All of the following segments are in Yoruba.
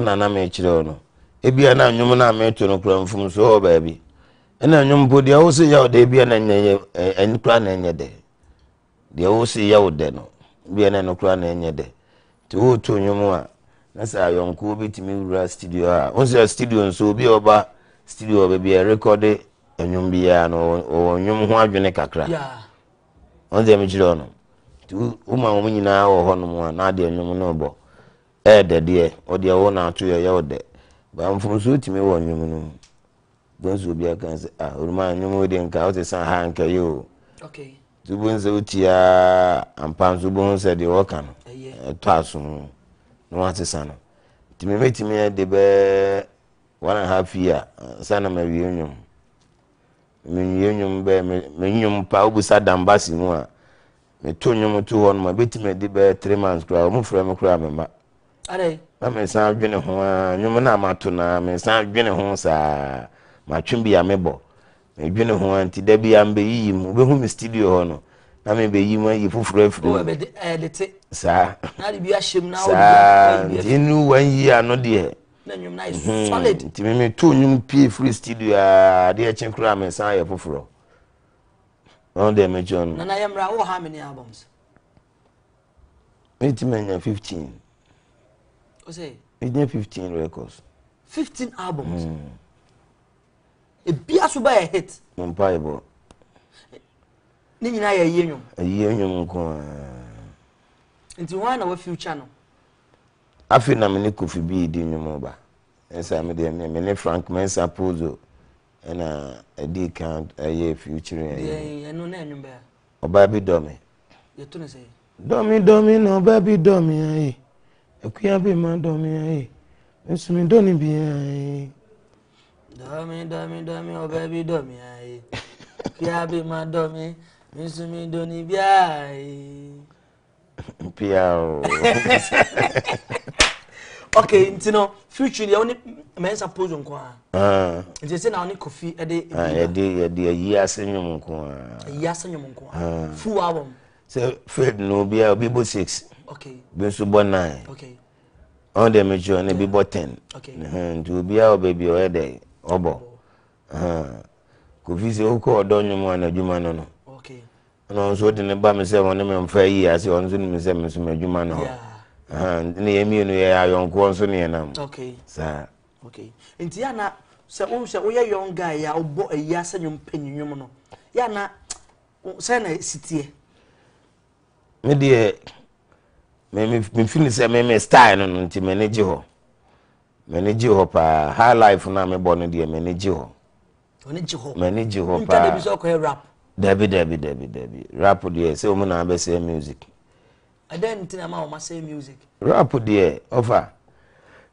ɛna na mekyerɛ wo no ebia na nnwom na a meto no kora mfom so ɔwɔ baabi ɛna nnwom mpo deɛ wo se yɛ wo dɛ ebia na nyɛ ɛni kora na ɛnyɛ dɛ deɛ wo se yɛ wo dɛ no ebia na ɛno na ɛnyɛ dɛ nti woto nnwom a na sɛ ayɔnko bɛtumi wura studio a wo sɛ studio nso obi a ɔba studio baabi a ɛrekɔde nnwom ya no ɔwɔ nnwom ho adwene kakra wɔn deɛ mekyerɛ wo no nti wo ma wɔn nyinaa wɔ hɔnom a na adeɛ nnwom no bɔ ɛɛdɛ deɛ ɔdeɛ wɔ n'ato yɛ yɛ ɔdɛ bamfonso tumi wɔ nnwom no mu bonso bi aka sɛ ah oroma nnwom de nka ɔte san ha nka yɛ o tubo nsa wotia ampa nso bo sɛ deɛ ɔka no ɛtɔ aso mu na wɔn asesa no tumi mɛtumi ɛde bɛɛ one and a half year sanni ma wie nnwom menwie nnwom bɛɛ me pa obusa damba si mu a meto nnwom to hɔ no bɛtumi ɛde bɛɛ three months koraa wɔn fura mi koraa mɛma na mesan adwene ho a nnwom no a mato no mesan adwene ho saa matwe bi a mebɔ medwene ho a nti da bi a mbɛyiyi mu wobɛhu me studio hɔ no na mebɛyi mu ayi foforɔ afiri saa saa nti nu wanyi ano deɛ mhm. nti memeto nnwom pie firi studio a adeɛ kye koraa mesan ayɛ foforɔ ɔno deɛ mɛkyɛ no metimi anya 15 ɛnya 15 records 15 albums hmm. ebia so bɛyɛ hit mpaebɔ ne nyinaa yɛ ayie nwom ayie nwom nko a nti hwan na wa future no afei na me ne kofi bi di nwom ba ɛnsa me deɛ me me ne frank mensa pozo ɛna ɛdi kan ɛyɛ future ɛyɛ ɛno na ɛnwom bɛyɛ ɔbaa bi dɔ me yɛto ne sɛ dɔmi dɔmi na ɔbaa bi dɔ me ayi ekuya be ma domi aye nsumi doni bi aye. domi domi domi ọbẹ bi domi aye ekuya be ma domi nsumi doni bi aye. pia o. okay nti no future deɛ wone mɛnsa pose nko a nti sɛ na wone kofi ɛde yɛde ayi ase nwom nko a ayi ase nwom nko a full album sɛ fred no obiaa obi bɔ six bi nso bɔ nine ɔn dɛ mɛtwi ne bi bɔ ten nti obi a ɔbɛ bi ɔyɛ dɛ ɔbɔ kofi sɛ okɔ ɔdɔ nnwom a n'adwuma no no ɔno nso de ne ba mi sɛ ɔne mi nfa yi ase ɔno nso ne mi sɛ mi nso m'adwuma no hɔ ne yɛ mmienu yɛ ayɔnkoɔ nso ne yɛ nam saa. nti yana sɛ wɔn sɛ wɔyɛ young guy a ɔbɔ ayi asɛ nnwom pɛnyinwom no yana sɛ na esi teɛ. mi deɛ mefini sɛ meme style no no nti m'ani gye hɔ m'ani gye hɔ paa high life no a mebɔ no deɛ m'ani gye hɔ m'ani gye hɔ paa dabi dabi dabi dabi rap deɛ sɛ ɔmu na abɛsɛ music ɛdɛn nti na ma ɔma sɛ music rap deɛ ɔfa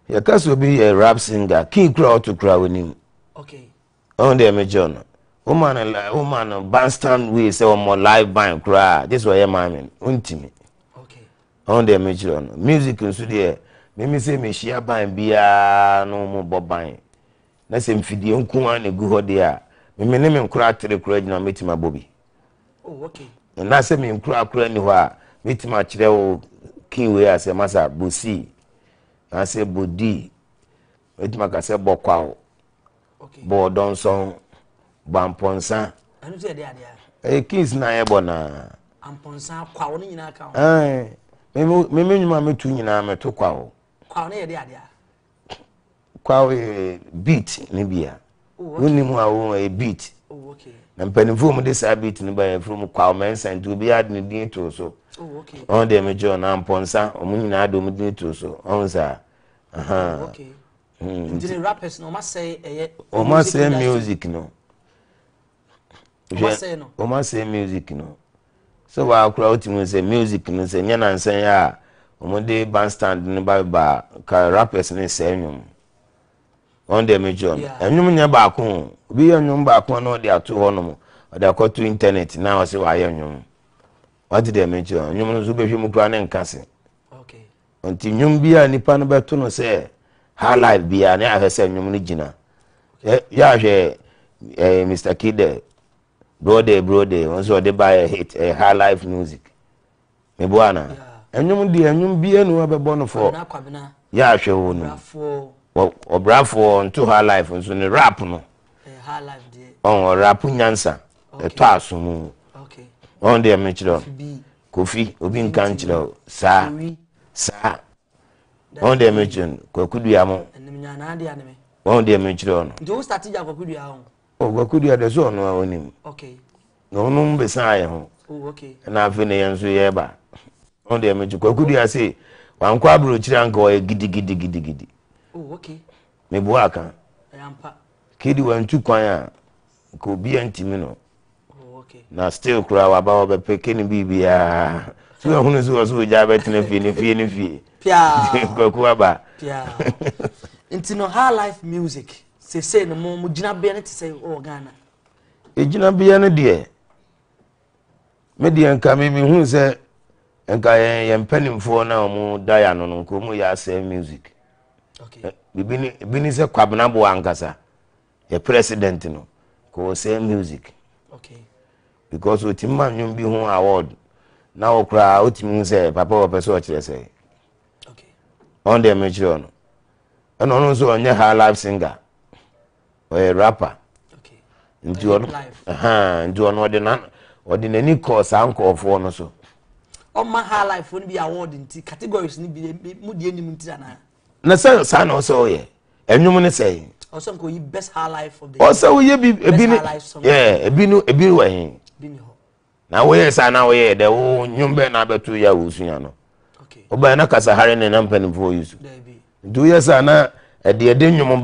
yɛka obi yɛ rap singer kii kura ɔto kura w'anim ɔn oh, deɛ megye no woman woman bandstand way sɛ ɔmɔ live band koraa gye sɛ ɔyɛ maame no ɔno deɛ mekyerɛ no music nso deɛ meme sɛ mehyia ban biara no mu bɔ ban na sɛ mfidie nko a na ɛgu hɔ deɛ a meme ne menkora atere kora gyina mɛtumi abɔ bi na sɛ menkora akora ni hɔ a mɛtumi akyerɛ wo kiwei a sɛ masa bɔ c anaasɛ bɔ d mɛtumi aka sɛ bɔ kwaw bɔ ɔdɔnsɔn bɔ ampɔnsa ɛyɛ kings na ayɛ bɔ naa ampɔnsa kwaw ne nyinaa ka ho mímí nyuma mi tu nyinaa mi tu kwawo. kwawo ne yɛ de adeɛ. kwawo yɛ beat ne bia oh, wonni mu a yɛ beat oh, na mpanimfoɔ mu de saa beat ne ba yɛ furu mu kwawo mɛnsa nti obi adi ne din to so oh, ɔn deɛ mi gye ɔnam pɔnsa ɔmo nyinaa de ɔmo din to so ɔn saa. Hmm. nti rappers na ɔmo asɛe ɛyɛ. ɔmo asɛe music no. ɔmo asɛe no. ɔmo asɛe music no. so baakora wotumi sɛ music no sɛ nyɛ nansɛn a wɔde bandstand no babaa ka rappers ne sɛ nnwom wɔn deɛ mɛgye no ɛnwom nyɛ baako ho obi yɛ nnwom baako na ɔde ato hɔ nom ɔde akɔto internet na ɔsɛ wayɛ nnwom wɔte deɛ mɛgye no nnwom no mu koraa ne nka se nti nnwom bi a nipa no bɛto no sɛ ne ahwɛ sɛ no gyina eh, mr kidde eh, brode brode wọn sọ ọdẹ báyẹ hit ẹ ha life music mẹbu ana ẹnum di ẹnum bí ẹnu abẹbọ no fọ ya ahwẹ wọn mu ọbrafo nto ha life nso ne rap nọ ọhún rap nyansa ẹtọ asomu ọhún de ẹmi kyerẹ kofi obi nka nkyerẹ saa saa ọhún dị eme kyerẹ kwakudu ya mu ọhún de ẹmi kyerẹ ọhún. nti o ogwakudua de sɛ ɔno a onim na ɔno mbesaa yɛ ho oh, na afei ne ya nso yɛreba ɔno deɛ mekyi kwakudua se wankɔ aburokyire anka ɔyɛ gidigidigidigidi oh, meboa aka e kedi wantu kwan a nke obi nka ntị ntimi nọ, oh, na still koraa waba wɔbɛpɛ kene biribiaa sɛ wahunu sɛ wɔ sɛ ogya bɛtena fie ne fie na fie kwaku aba nti no ha life music sese no mo mo gyinabea no te sɛ ɔwɔ ghana ɛgyinabea no deɛ me deɛ nka me mehu sɛ nka yɛn mpanimfoɔ no a ɔmo da yɛ ano no nka ɔmo yɛ asɛ music bibi ne sɛ kwabenaboa ankasa yɛ president no nka ɔsɛ music because ɔtumi ma nnwom bi ho award na ɔkoraa ɔtumi hu sɛ papa wɔpɛ sɛ ɔkyerɛ sɛ ɔn deɛ mekyerɛ no ɛna ɔno nso ɔnyɛ ha live singer Eh, rapper nti ɔno ɔde na ɔde n'ani kɔ saa nkɔɔfoɔ no so. ɔma high life no bi award nti categories bi mu deɛ nim nti ana. na sɛ saa na ɔsɛ ɔyɛ ɛnwom ne sɛ. ɔsɛ yi best ɔsɛ bi ebi ni ebi ni ebi wɔ na woyɛ saa na woyɛ dɛ wo nwom bɛɛ na abɛto yɛ no. ɔbɛn na kasahare ne na mpanimfoɔ yi so. nti saa na ɛdeɛ de nwom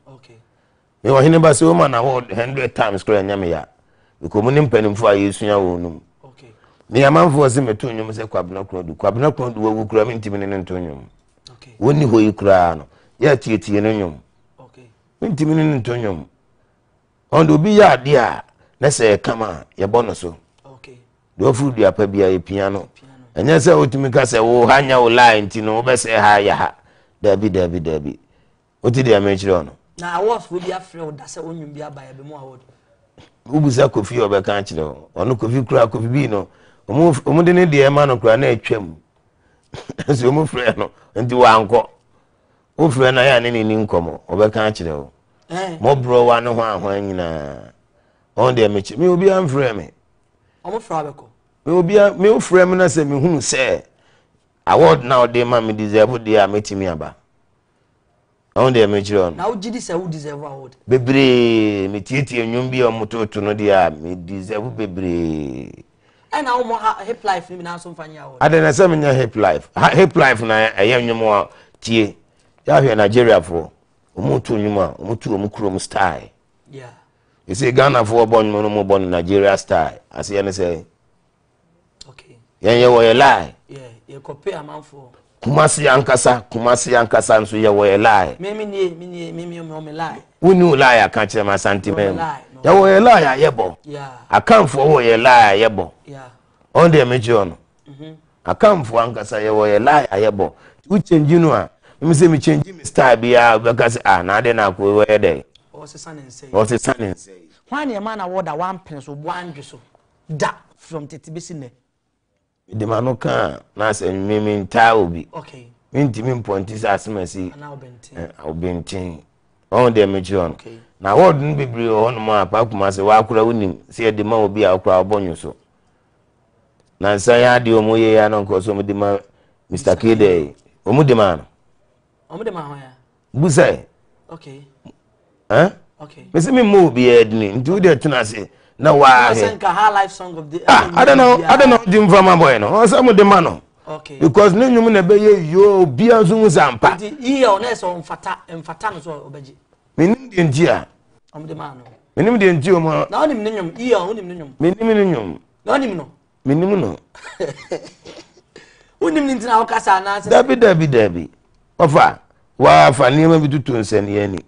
mɛ ɔhene ba sɛ woma na wɔ hundred times kora ɛnyɛ meya bikɔmu ne mpanimfoɔ a yɛsua wɔ no mu ne amanfoɔ sɛ meto nnwom sɛ kwabena kora du kwabena kora du wawu kora mentimi ne ne nto nnwom wɔnni hɔ yi koraa no yɛatietie no nnwom mentimi ne ne nto nnwom ɔnde obi yɛ adeɛ a na sɛ ɛkam a yɛbɔ no so deɛ ɔforo duapa bia yɛpia no ɛnyɛ sɛ wotumi ka sɛ wo ha nyɛ wo lie nti no wobɛsɛ ha yɛ ha daabi daabi daabi wote deɛ mɛkyerɛ no na awards fo bi afrɛ wo da sɛ wonwum bi aba yɛbɛ mu award wobusa kofi ɔbɛka kyerɛ wo ɔno kofi kora kofi bii no ɔmude ne deɛ ɛma no kora na atwam nso ɔmu frɛ no nti wankɔ wofrɛ no yɛ ne ne ni nkɔmmɔ ɔbɛka kyerɛ wo mɔborɔ wa no ho ahoa nyinaa ɔn deɛ mekyi me obia mfrɛ me mewofrɛ me no sɛ mehunu sɛ award na ɔde ma me deserve deɛ a mɛtumi aba ɔn deɛ mekyerɛ no na wogye di sɛ wo deserve award bebree metietie nnwom bi a ɔmototo no deɛ a medeserve bebree ɛna wo mɔ hip life ni nyinaa so mfa nyɛ award adɛn na sɛ menyɛ hip life hip life na ɛyɛ nnwom a tie yɛahwɛ nigeriafoɔ ɔmoto nnwom a ɔmoto ɔmo kurom style ɛsɛ ghanafoɔ bɔ nnwom no mobɔ no nigeria style aseɛ ne sɛ yɛnyɛ wɔ yɛ lie yɛkɔpe amanfoɔ kumasi ankasa kumasi ankasa nso yɛ wɔ yɛ laayi. mímí ni yé ni, yé mímí yé mɔmi laayi. wúni laayi akan kyerɛ ma santi mɛ mu yɛ wɔ yɛ laayi a yɛ bɔ akanfoɔ wɔ yɛ laayi a yɛ bɔ ɔn deɛ mi kyi ɔno akanfoɔ ankasa yɛ wɔ yɛ laayi a yɛ bɔ wú kyɛnji no a mi sɛ mi kyɛnji mi style bi a bɛka sɛ a ah, n'ade na akɔ wɔyɛ dɛ. ɔsesa ne nsɛyi ɔsesa ne nsɛyi. wọn a ní ɛma na wɔda wọn apɛn so bɔ andwi so da from tètè bɛ si nɛ mede m'ano kaa na asɛm mimi ntaa obi mentumi mpɔnti sɛ asɛm asi obɛnten ɔho deɛ mekyerɛ no na wɔd no bebree wɔ hɔnom a paakoma sɛ waakora wonim sɛ edema obi a wokora wobɔ nwo so na nsa yɛ adeɛ ɔmu yɛ yɛ no nkɔ so ɔmde ma mr kd ɔmu de maa no bu sɛ mesɛ memmɔ obiaa dini ntu wodeɛ tena ase na waahe ah i don't know i don't know di mframa boy no ọsẹ mu um, di ma no because ne nyum na bɛyɛ yoo bia nso ho sa mpa nti yiyɛ ɔno a ɔmo de maa no menim deɛ nti ɔmo a nyum yiyɛ ɔnim no menim dabi dabi dabi ɔfa waafa nneɛma bi tutu nsɛnniɛ ni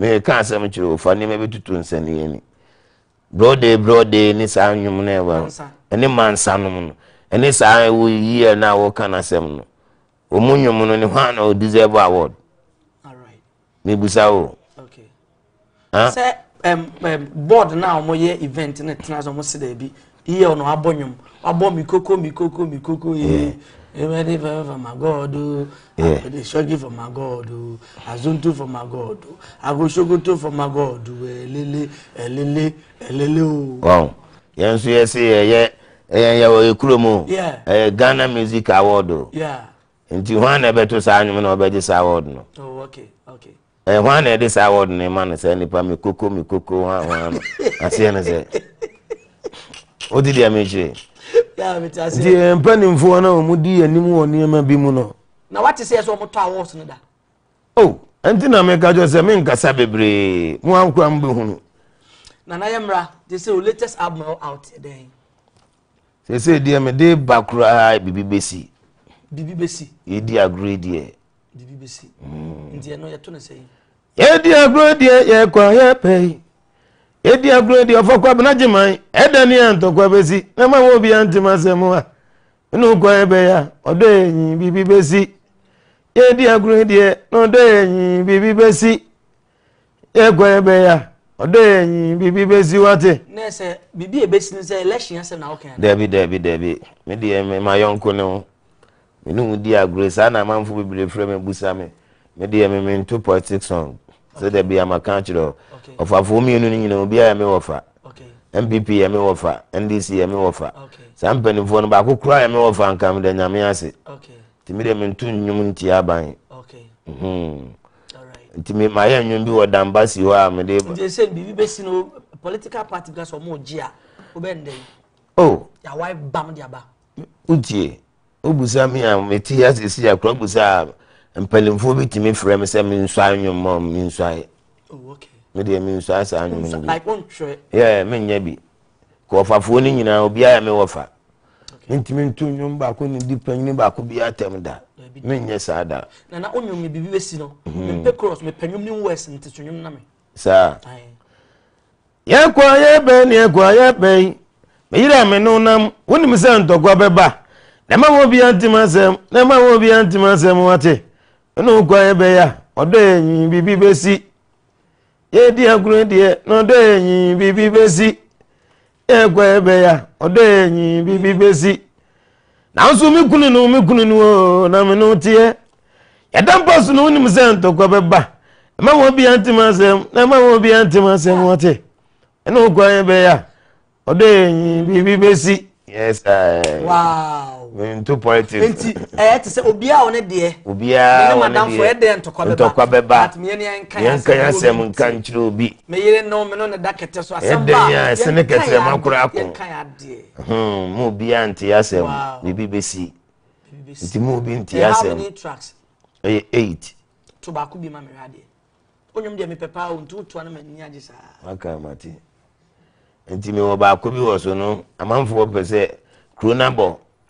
mɛka asɛm kyerɛ ɔfa nneɛma bi tutu nsɛnniɛ ni brode brode ne saa nnwom no ɛwɔ ɛne mansa nom no ɛne saa ɛwɔ yie no a wɔka n'asɛm no ɔmu nnwom no ne hwan na ɔdeserve award mebusa o sɛ board na a wɔyɛ event ne tena so wɔn si daabi yie no abɔ nnwom abɔ mikoko mikoko mikoko yie I'm ready for, for my God. Oh. Yeah. I go for my God. I'm Oh. Azuntu for my God. Oh. I go shogoto for my God. Lily, Lily, elele, Wow. Yes, yes, yes. sẹ yẹ yẹ ẹyẹ yẹ Ghana Music Award Yeah. Nti hwan na ẹbẹ to saa anyim na ọbẹ gye saa award no. Oh, okay, okay. Ẹ hwan na ẹde saa award no ma no sẹ nipa mi koko mi koko hwan hwan no. Aseɛ no sɛ. Odi di ɛmi kyerɛ. deɛ eh, mpanimfoɔ no a wɔmudi anim wɔ nneɛma bi mu nọ. na wate sɛ sɛ ɔmotɔ awɔs no da o oh, ɛnti na meka kyerɛ sɛ menkasa bebree mo ankora m bɛhunu nana yɛ mmra de sɛ o latest album out dɛn sɛsɛ deɛ mede ba koraa biribi bɛsi biribi bɛsi yɛdi agorɔ deɛ biribi bɛsi nti ɛno yɛto Di agro yɛdi agorɔ deɛ yɛkɔ yɛpɛ yi edi abụrụ edi ọfọkwa bụ na jimanyị edeni ya ntọkwabezi na mama obi ya ntị masị mụ ha n'ụkwa ebe ya ọdọ enyi bibi besi edi agụrụ edi na ọdọ enyi bibi besi ekwa ebe ya ọdọ enyi bibi besi wate. ese bibi ebesi nsẹ election yẹn sẹ na ọkàn. dẹbi Debi Debi mi di ẹmi ma yọ nkọ ne mi ni mu di agụrụ saa na amanfo bebree fure m busa mi mi di ẹmi mi nto politics on bi bia maka kyerɛ ɔfafoɔ mmienu no nyina obiaa yɛme wɔfa mpp yɛme wɔfa ndc yɛme wɔfa saa mpanimfoɔ no baako koraa yɛme wɔfa nka meda nyame ase nti mede mento nnwom nti aban nti mayɛ nnwom bi wɔ damba si hɔ a mede wotie wobusa me a mete asesi akora busa a mpanimfoɔ bi tumi frɛ me sɛ me nsua nnwom ma me nsua oh, me deɛ me nsua saa nnwom no bi yɛ menyɛ bi kɔfafoɔ no nyinaa obiara me wɔ fa ntumi nto nnwom baako ne di panyini baako bi atɛm da menyɛ saa da nana wo nnwom biribi bɛsi no mhm. mepɛ cross mepɛ nnwom ne wɛs nte so nnwom na me saa yɛkɔ yɛbɛn ne yɛkɔ yɛbɛn meyerɛ me no nam wonim sɛ ntɔkwa bɛba na ma wɔ bia ntim asɛm na ma wɔ bia ntim asɛm wate n'ụgwọ ebe ya ọdọ enyi bibi besi ya di ya di ya na ọdọ enyi bibi besi ya gwa ebe ya ọdọ enyi bibi besi na nso mi kunu nu mi kunu o na mi nu tie ya dan pass nu ni mse ntokwa be e wo bi anti ma se na e ma wo bi ntị ma se mo te na ụgwọ ebe ya ọdọ enyi bibi besi yes wow ntu politics nti ɛyɛ eh, te sɛ obiara wɔn deɛ obiara wɔn deɛ madamfo ɛdɛ ntɔkwa bɛba ntɔkwa bɛba yɛn nka yɛn asɛm nka nkyerɛ obi mɛ yɛrɛ nɔ mɛ nɔ ne da kɛtɛ so asɛm ba ɛdɛ yɛn ɛsɛ ne kɛtɛ ma kora ako yɛn ka yɛ adeɛ hmm mu obiara nti yɛ asɛm bibi besi nti mu obi nti yɛ asɛm ɛyɛ eight to baako bi ma mɛ hwɛ adeɛ onyom deɛ mepɛ paa ntu to ano ma ni agye saa aka mate nti mi wɔ baako bi wɔ so no amanfoɔ pɛ sɛ kuro nabɔ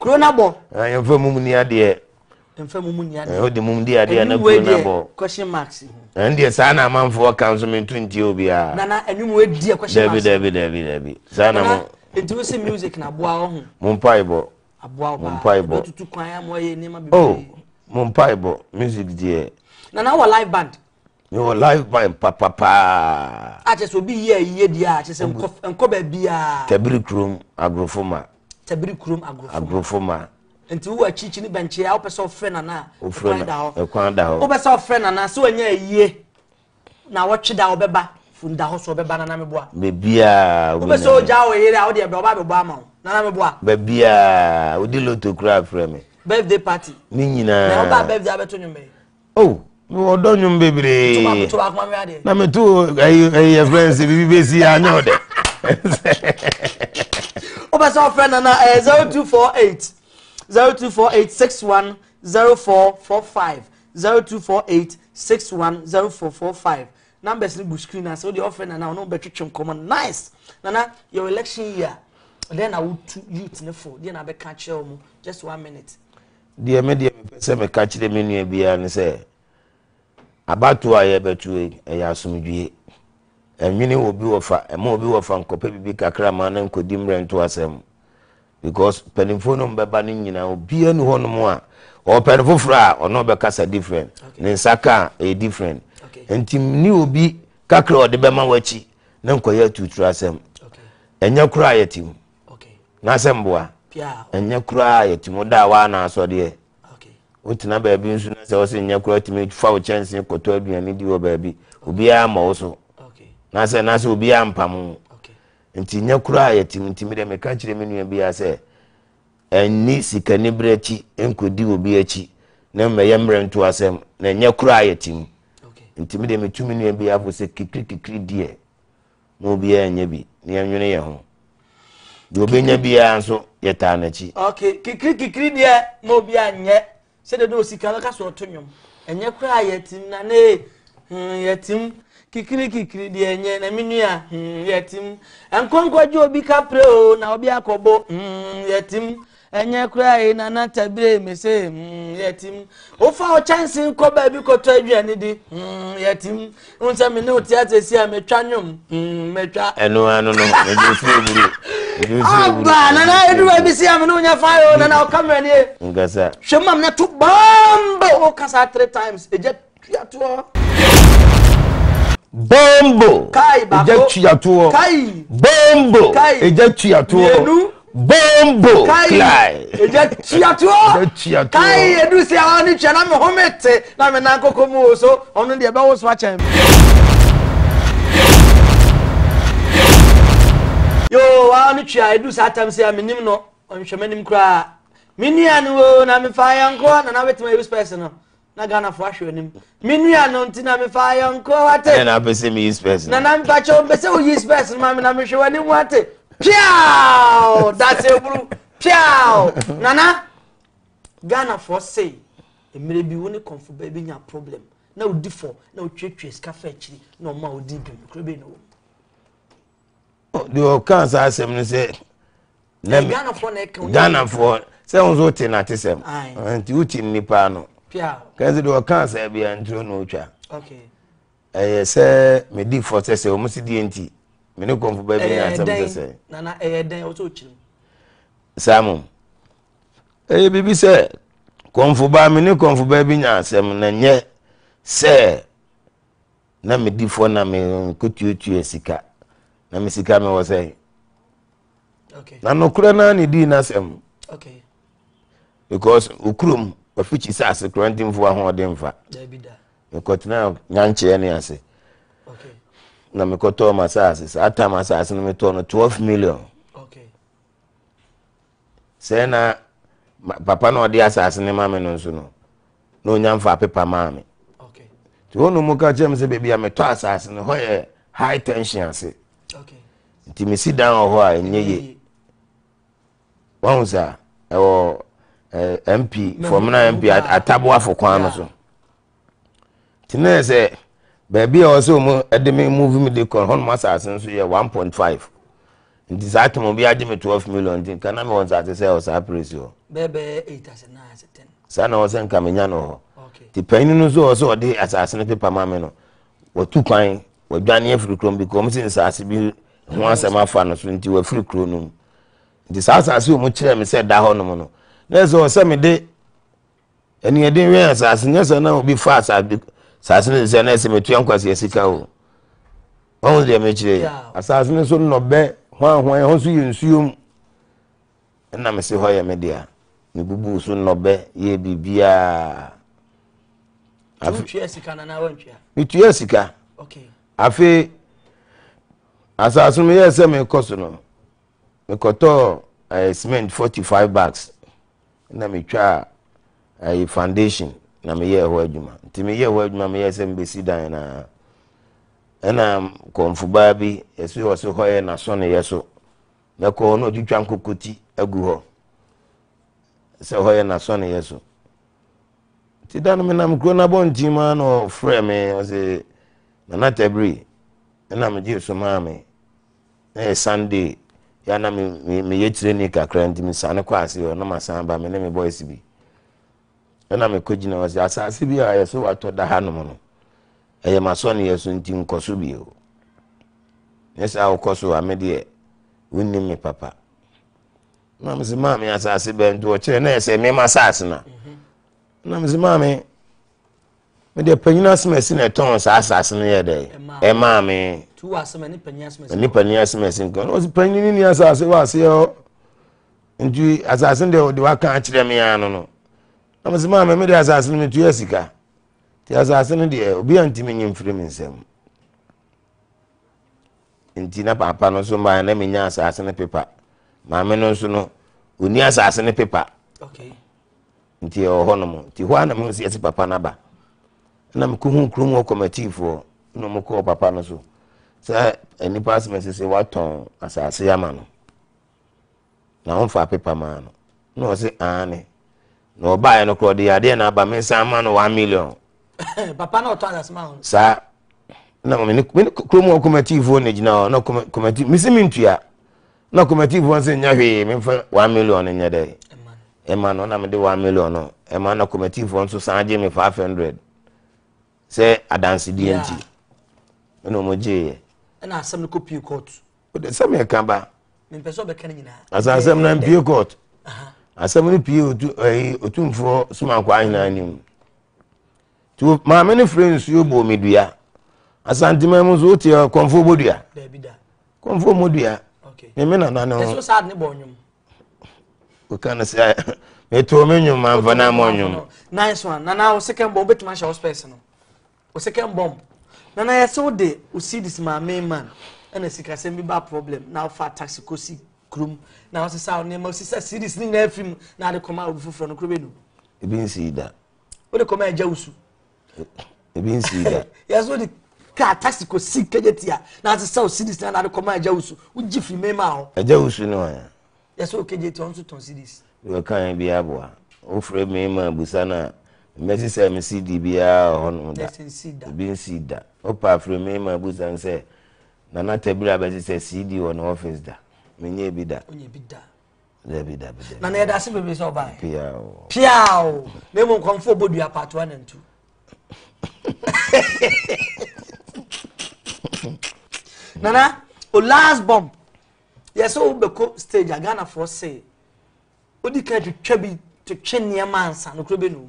kuro na bɔ. Ah, ɛɛ nfa mu mu ni adeɛ. nfa mu mu ni eh, adeɛ. ɛɛ o de mu mu di adeɛ na kuro na bɔ. question marks. ɛn eh, deɛ saa na amanfoɔ kan so mi tun ti o bia. nana ɛnum wo di question marks. dɛbi dɛbi dɛbi dɛbi saa na mo. nti o se music na aboa ɔho. mo mpa ibɔ. aboa ɔba mo mpa ibɔ. etutu kwan ya mo ye nneɛma oh, bebree. o mo mpa ibɔ music deɛ. nana wɔ live band. mi wɔ live band papapaa. a kyerɛ sɛ obi yie yie di a kyerɛ sɛ nkɔ nkɔ baabi a. tabiri kurom agorofo ma tabiri kurom agorofo ma nti wo akyirikyiri bɛnkye a wopɛ sɛ ɔfrɛ nana a ɛkwan da hɔ wopɛ sɛ ɔfrɛ nana sɛ wanya ayie na wɔtwe da wɔbɛba funda hɔ so wɔbɛba nana meboa bebiaa wopɛ sɛ ogya wɔ yere a wode ɛbrɛ wɔba bɛboa ma wo nana meboa bebiaa wodi loto koraa frɛ me birthday party ne nyinaa na wɔba birthday abɛto nwomɛ o mewɔ dɔ nwom bebree na meto ɛyɛ frɛ sɛ biribi bɛsi anyɛ wo dɛ wobɛ sɛ friend nana ɛyɛ 0248 0248 61 0445 0248 61 0445 numbers ni bu screen na sɛ wode ɔfrɛ nana ɔno bɛtwetwe common nice nana your election year ɔdɛn na wotu youth ne fo deɛ na bɛka catch eh, mu just one minute deɛ me deɛ mepɛ me catch the me nua biara ne sɛ abatoɔ a yɛbɛtuo ɛyɛ asomdwie ɛnwini wɔ bi wɔ fa ɛma wɔ wɔ fa nkɔpɛ bibi kakra ma ne nkɔdi mmerɛ nto asɛm because mpanimfoɔ no bɛba no nyinaa obiara ni hɔnom a ɔpɛn foforɔ a ɔno bɛkasa different ne nsa ka ɛyɛ different nti ni obi kakra ɔde bɛma w'akyi ne nkɔyɛ tuturu asɛm ɛnyɛ kora a yɛtim n'asɛm boa ɛnyɛ kora a yɛtim da a waa n'asɔdeɛ wotena baabi nso na sɛ ɔsɛ nyɛ kora tumi fa wo kyɛnse kɔtɔ aduane di wɔ baabi obiara ma wo so. Okay na sɛ na sɛ obi a mpam nti nyɛ koraa yɛtim ntimi dɛ meka kyerɛ me nua bia sɛ ɛnni sikani berɛ akyi nkɔdi obi akyi na mmɛyɛ mmerɛ nto asɛm na ɛnyɛ koraa yɛtim ntimi dɛ metumi nua bia afo sɛ kikirikikiri deɛ na obiaa nyɛ bi na yɛnwene yɛ ho deɛ obɛnya biara nso yɛtaa n'akyi kikirikikiri deɛ na obiaa nyɛ sɛdeɛ dɛ osika no ka so ɔto nwom ɛnyɛ koraa yɛtim na ne hmm, yɛtim kikirikikiri di enye na minu ya hmm, yetim nkɔnkɔgye obi ka prɛ o na obi akobo hmm, yetim enye koraa yi nana tabire me se hmm, yɛtim wofa wo kyɛnse nkɔ baabi kɔtɔ aduane di hmm, yɛtim wohu sɛ me ne wo teate si a metwa nwom hmm, metwa enu anu no mede firi ah, buru aba nana ɛduru bi si a me ne wonya fa yo nana wo kamera nie Shema mna tu bambo Oka saa three times Eje times ɛgya tuatoɔ bombo ɛgya tua toɔ bombo ɛgya tua toɔ bombo kai ɛgya tua toɔ kai edu si awa ni tia na mi home te na mi nan koko mu o so ɔno deɛ bɛ woso akyɛn mi. yoo awa ni tia edu sa atam si a mi nim no ɔnhwɛ mi nim koraa mi nia ni wo na mi fa ayanko na na bɛ tuma use person no na ghana fo ahwɛ anim me nua no nti na mefa ayɔnko wate na apɛ sɛ meyi spɛs na na mepa kyɛ ɔmpɛ sɛ woyi no ma me na mehwɛ w'anim wate piaw dase buru piaw nana ghana fo sei mmerɛ bi wo ne kɔmfo baa bi nya problem na wodi fɔ na wotwetwe sika fa akyiri na ɔma wodi bi kuro bi oh, na wɔ deɛ ɔka saa asɛm no sɛ ghanafoɔ sɛ wo nso wote nate sɛm nti wote nnipa no kɛnse deɛ ɔka sɛ bia nturo na ɔtwa ɛyɛ sɛ medi fɔ sɛ sɛ ɔmo si deɛ nti me ne kɔmfo baabi ne asɛm sɛ sɛ samom ɛyɛ biribi sɛ kɔmfo baa me ne kɔmfo baabi nya asɛm na nyɛ sɛ na medi fɔ na mekɔtuatua sika na me sika mewɔ sɛ na nokorɛ naa ne dii no asɛm because okurom ɔfikyi sɛ asekora ntimfo ahoɔden mfa mekɔtena nyankyeɛ ne ase na mekɔtɔɔ ma asase saa atam asase no metɔɔ no 12 million sɛɛ na papa na ɔde asase ne ma me no nso no na ɔnya mfa apepa maa me nti wɔnom mu ka kyerɛ me sɛ baabi a metɔ asase no hɔ yɛ high tension ase nti mesi dan wɔ hɔ a ɛnyɛ ye wahu saa ɛwɔ mp fɔmuna mp ataboa fo kwan no so tena sɛ baabi a ɔwɔ sɛ ɔmu ɛde mi move mi de kɔn hɔnom asase nso yɛ one point five nti saa tɛm obi agye mi twelve million nti nka na mi wɔ nsase sɛ ɔwɔ saa praise hɔ. bɛɛbɛ eight ase nine ase ten. saa na ɔwɔ sɛ nka mi nya no hɔ ti panyin no nso ɔwɔ sɛ ɔde asase no pepa ma mi no wɔtu kwan wɔdwane afiri kurom bi kɔm si nsase bi ho asɛm afa no so nti wɔafiri kuro no mu nti saa asase ɔmu kyerɛ mi sɛ da hɔ nom no na ɛsɛ ɔsɛ mi de ɛniɛden wɛn asase nyɛ sɛ na obi fa asase asase ne nsɛn na ɛsɛ mi tuya nkwasi ɛsika o wɔn deɛ mi kyerɛ yɛ asase ne nso nnɔbɛ hwan hwan ɛhɔ nso yɛ nsuo mu ɛna mi si hɔ yɛ mi deɛ mi bubu so nnɔbɛ yɛ biribiaa. tuya sika na na wɔn tuya. mi tuya sika. afei asase mi yɛ sɛ mi kɔ so no mi kɔtɔ ɛɛ cement forty five bags na metwa a ayi foundation na meyɛ ɛhɔ adwuma nti meyɛ ɛhɔ adwuma meyɛ sɛ mbɛsi dan na ɛna kɔnfo baa bi ɛsi wɔ so hɔ yɛ n'asɔneyɛ so na kɔɔ na ɔtwitwa nkokoti agu hɔ sɛ hɔ yɛ n'asɔneyɛ so nti da no menam kuro no abɔnten mu na ɔfrɛ me ɔse nana tabiri ɛna megye so maa me na sunday yana mi mi me yɛ training kakra nti me sane kɔ ase hɔ na ma san ba me ne me boys bi ɛna mi kɔ gyina hɔ asase bi a yɛsɛ watɔ da hanom no ɛyɛ masɔne yɛ so nti nkɔ so bio ne saa wokɔ so a deɛ wonnim me papa na si sɛ maame asase bɛnto ɔkyerɛ na ɛsɛ mhm. mi asase no na me sɛ maame mede panyin asɛm asi na ɛtɔn saa asase no yɛ dɛ ɛmaa me ne panyin asɛm asi nka ɔsi panyin ne ni asase wɔ aseɛ hɔ nti asase no deɛ ɔde waka akyerɛ me yaa no no na mese maa me mede asase no metua sika nti asase no deɛ obi a ntimi nye mfiri me nsɛm nti na papa no nso mmaa na menya asase no pepa maame no nso no ɔni asase no pepa nti ɛwɔ hɔ nom nti hɔ a na mo si asi papa no aba na mekohu kurom hɔ kɔmatiifoɔ na mokɔɔ papa no so sɛ nnipa asɛmɛsɛ sɛ woatɔn asase ama no na womfa pepa maa no na ɔse aane na ɔbaeɛ no korɔ de adeɛ na aba mensa ma no 1 million papa na ɔtɔ asase ma no saa na mene kurom hɔ kɔmatiifoɔ na gyina hɔ na kɔmati mese mentua na kɔmatiifoɔ sɛ nnya hwee memfa 1 million no nyɛ dɛ ɛma no na mede 1 million no ɛma na kɔmatiifoɔ nso san gye me 500 sɛ adansedeɛ nti ɛna ɔmo gyeeɛ ɛna asɛm no kɔ pie court wode sɛm yɛ ka ba mempɛ sɛ ɔbɛka no nyinaa asa asɛm no mpie court asɛm no pie ɔtumfoɔ somankwaa nyinaa nim nti maame no frɛ nsuo bɔɔ me dua asantema mu so wote kɔmfoɔ bɔ dua kɔmfoɔ mɔ dua meme na ne ho woka no sɛ metoo me nwom amfa no amɔ nwom nice one nana wo second bɔ wobɛtumi ahyɛ wo no o sɛ bɔm nana yɛ o de o si disi maame man ɛna sikasɛm bi ba problem na afa taxi ko si kurom na ɔsi sa nneɛma ɔsi sɛ series ni nyinaa fi mu na e adi kɔma obi foforɔ no kuro bɛ e nu. ebi n si da. o de kɔma ɛgya e wusu. ebi n si da. yasɔ de kaa taxi ko si kɛgye tia na ɔsi sɛ o series na adi kɔma ɛgya wusu o ji fi mɛma hɔ. ɛgya wusu ni wɔn. yasɔ o kɛgye tia ɔn so tɔn series. yɔ kan bi aboa o fura mɛma busa na mmesi sɛ me cd biara ɔhɔnom da obi nsi da wopa afirimi ma busa n sɛ nana tabira bɛsi sɛ cd wɔ ne office da menyɛ bi da dabi dabi dabi nana yɛda ase bebree sɛ ɔba piao piao na emu nkɔmfo bɔ dua patoa na ntu nana o last bomb yɛsɛ wo bɛkɔ stage a ghanafoɔ se wodi ka twetwa bi twetwe nneɛma ansa nokora bɛnum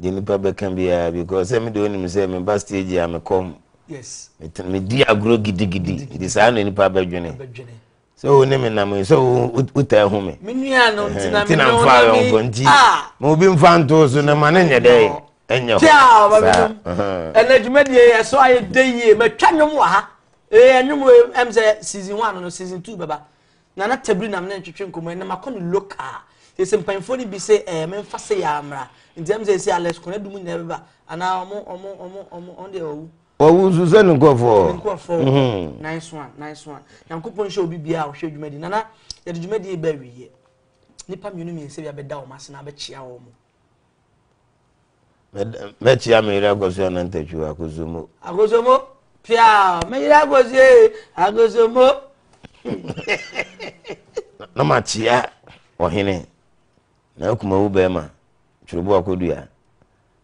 de nipa bɛka biara because sɛ mi de onim sɛ mi ba stage a mi kɔm mi di agorɔ gidigidi de saa na nipa bɛdwene sɛ o ne mi nam sɛ o o ta ɛho mi ntina nfa yɔn kɔ nti ma obi nfa nto so na ma ne nyɛ dɛ ɛnyɛ hɔ saa ɛnna dwumadi yɛ ɛsɔ ayɛ de eh, yie uh-huh. eh, mɛ twa nnwom wɔ ha ɛɛ nnwom ɛm sɛ season one no season two bɛba nana tabiri nam ne ntwitwi nkɔmɔ ɛnna eh, ma kɔ ne local te sɛ mpanyinfoɔ no bi sɛ ɛɛ eh, mɛmfa sɛ yɛ amra nti ɛmu sɛ ɛsɛ alex kɔnɛ dumu nyina bɛba anaa ɔmo ɔmo ɔmo ɔmo ɔmo deɛ ɔwu. ɔwu nso sɛ ne nkɔfɔ. nkɔfɔ mhm. nice one nice one yankopɔn nhyɛ obi bia a dwumadi nana yɛde dwumadi bɛ awie nipa mmienu mmiɛnsa bi abɛda wɔn ase na abɛkyia wɔn mo mɛkyia meyere akɔso anantatwi akosomo akosomo pia meyere akɔso akosomo na makyia ɔhene na akuma wo bɛrima twerɛbo akɔdua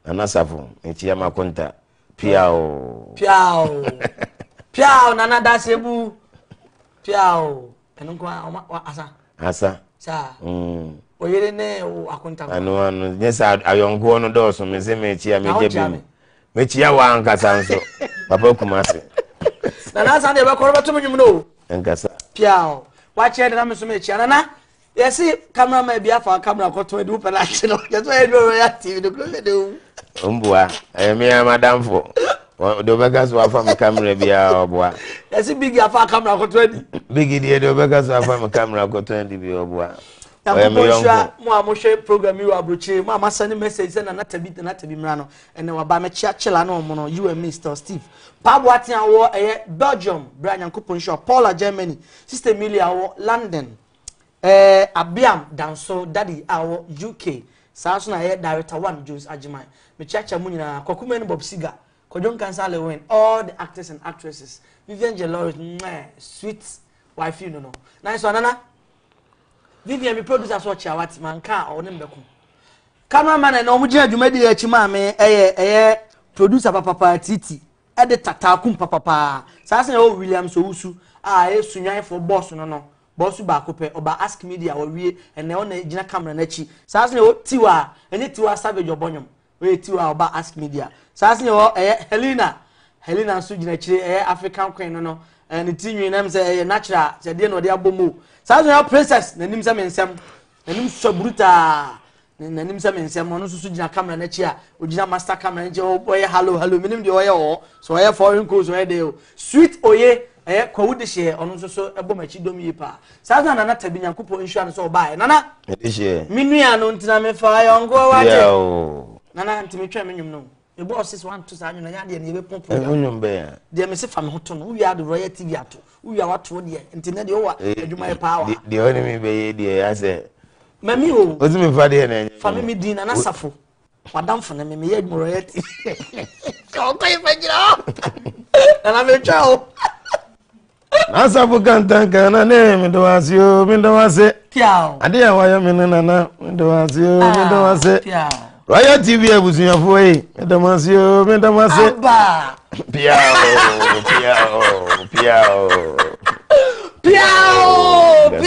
nanasafo mekyia ma konta piao piao piao nana dase bu piao ɛno nko asa asa saa mm. oyere ne akonta ano ano nyɛ sɛ ayɔnkoɔ no dɔɔso me sɛ mekyia megya bi mekyia wɔ ankasa nso papa kuma ase nana asa deɛ bɛkɔrɔ bɛto me nwum no o nkasa piao wakyerɛ de na me so mekyia nana yɛsi kameraman bi afa kamera kɔtɔn ɛdi wopɛ n'akyi no yɛtɔ yɛ duro ya tv no kuro yɛ de wu. mbua ɛyɛ mi amadamfo de o bɛ ka so afa mi kamera biara ɔbua. yɛsi bigi afa kamera kɔtɔn ɛdi. bigi deɛ de o bɛ ka so afa mi kamera kɔtɔn ɛdi bi ɔbua. yankun nhyira mu a mohwɛ program yi wɔ aburokyire mu a masa ne message sɛ nana tabi nana tabi mìíràn no ɛnna waba mɛkyi akyela no ɔmo no un mr steve paabo ati awɔ ɛyɛ belgium Brian nyankopɔn nhyira paula germany sister emilia awɔ london. ɛɛ eh, abiam danso dadi a uk saa so na director one jones agyeman mekyiakyia mu kokumen kɔkuma ne bob siga kɔdwo nkansa lewin all the actors and actresses vivian gelloris mwɛɛ sweet wife you na no nanso anana vivian mi producer so ɔkyi awate manka a ɔne mbɛko cameraman na wɔn gyina dwumadi akyi maame ɛyɛ papa producer papapa titi ɛde tataakum papapa saa sɛ ɛwɔ williams owusu a ɛyɛ sunyanfoɔ bɔɔso no no. bɔsu baako pɛ ɔba ask media ɔwie ɛnɛ ɔna gyina camera n'akyi saa sɛ ɔ tiwa ɛne tiwa savage ɔbɔnyam ɔyɛ tiwa ɔba ask media saa sɛ ɔ ɛyɛ helena helena nso gyina akyire ɛyɛ african queen no no ɛne ti nwi nam sɛ ɛyɛ natural sɛ deɛ na ɔde abɔ mu saa sɛ ɔ princess n'anim sɛ me nsɛm n'anim sɔ burutaa n'anim sɛ me nsɛm ɔno nso so gyina camera n'akyi a ogyina master camera n'akyi ɔyɛ hello hello menim deɛ ɔyɛ wɔ so ɔyɛ foreign coast ɔyɛ de o sweet oye ɛyɛ kwawu de hyɛ ɔno nso so ɛbɔ m'akyi dɔm yie paa saa saa nana tabi nyankopɔn nhyira no sɛ ɔbaeɛ nana me nua no ntena mefa yɔnko wate nana ntimi twɛn me nwom no mebɔ ɔsis wanto saa nwom nyɛ adeɛ ne yɛbɛpɔ deɛ mese fa me ho to no wowie ade rɔyɛ tv ato wowie watoɔ deɛ nti nɛ deɛ wowɔ eh, adwumayɛ paa wa deɛ ɔne me bɛyɛ deɛ asɛ mami o ɔtumi fa deɛ na ɛnyɛ fa me me din nana safo wadamfo ne me meyɛ adwuma rɔyɛ tv ɔkɔ yɛ fa gyina hɔ nana metwa o nasabu kantan kana ne mi do wasi o mi do wase adeya wayo mi nana mi do ah, wasi o mi do wase royal tv abusuafo yi mi do wasi o mi do wase piao piao piao piao